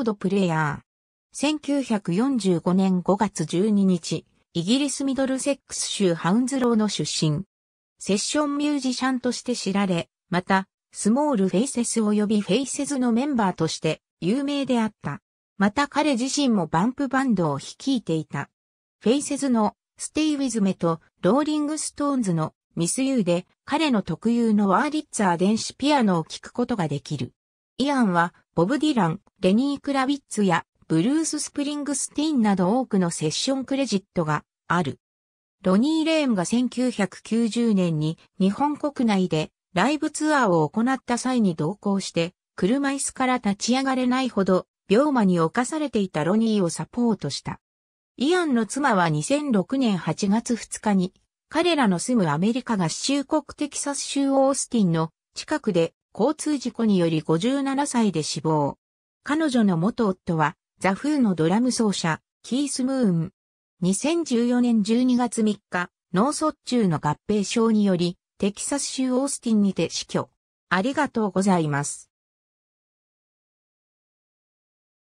ードプレイヤー。1945年5月12日、イギリスミドルセックス州ハウンズローの出身。セッションミュージシャンとして知られ、また、スモールフェイセス及びフェイセズのメンバーとして有名であった。また彼自身もバンプバンドを率いていた。フェイセズのステイウィズメとローリングストーンズのミスユーで彼の特有のワーリッツァー電子ピアノを聴くことができる。イアンはボブ・ディラン、レニー・クラビッツやブルース・スプリングスティーンなど多くのセッションクレジットがある。ロニー・レーンが1990年に日本国内でライブツアーを行った際に同行して車椅子から立ち上がれないほど病魔に侵されていたロニーをサポートした。イアンの妻は2006年8月2日に彼らの住むアメリカ合衆国テキサス州オースティンの近くで交通事故により57歳で死亡。彼女の元夫は、ザ・フーのドラム奏者、キース・ムーン。2014年12月3日、脳卒中の合併症により、テキサス州オースティンにて死去。ありがとうございます。